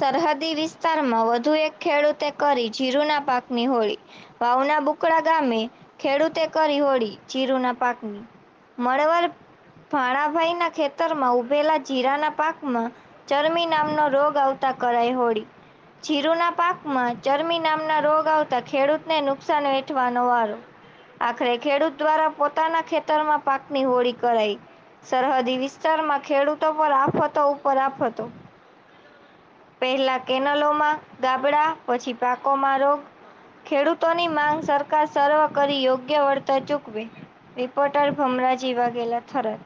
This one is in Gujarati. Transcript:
સરહદી વિસ્તારમાં વધુ એક ખેડૂતે કરી જીરુના પાકની હોળી વાવના બુકડા ગામે ખેડૂતે કરી હોળી જીરુના પાકની મળવર ભાણાભાઈના ખેતરમાં ઉભેલા જીરાના પાકમાં ચરમી નામનો રોગ આવતા કરાઈ હોળી જીરુના પાકમાં ચરમી નામના રોગ આવતા ખેડૂતને નુકસાન વેઠવાનો વારો આખરે ખેડૂત દ્વારા પોતાના ખેતરમાં પાકની હોળી કરાઈ સરહદી વિસ્તારમાં ખેડૂતો પર આફતો ઉપર આફતો પહેલા કેનલોમાં ગાબડા પછી પાકોમાં રોગ ખેડૂતોની માંગ સરકાર સર્વ કરી યોગ્ય વળતર ચૂકવે રિપોર્ટર ભમરાજી વાઘેલા થરાદ